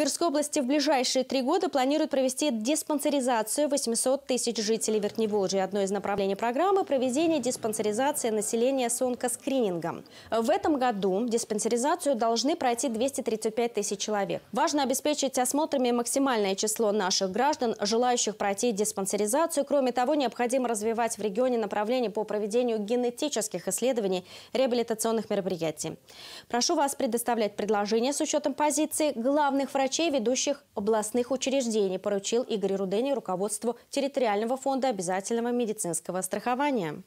Тверской области в ближайшие три года планируют провести диспансеризацию 800 тысяч жителей Верхневолжья. Одно из направлений программы – проведение диспансеризации населения с онкоскринингом. В этом году диспансеризацию должны пройти 235 тысяч человек. Важно обеспечить осмотрами максимальное число наших граждан, желающих пройти диспансеризацию. Кроме того, необходимо развивать в регионе направление по проведению генетических исследований реабилитационных мероприятий. Прошу вас предоставлять предложения с учетом позиции главных врачей врачей ведущих областных учреждений поручил Игорь Рудени руководству территориального фонда обязательного медицинского страхования.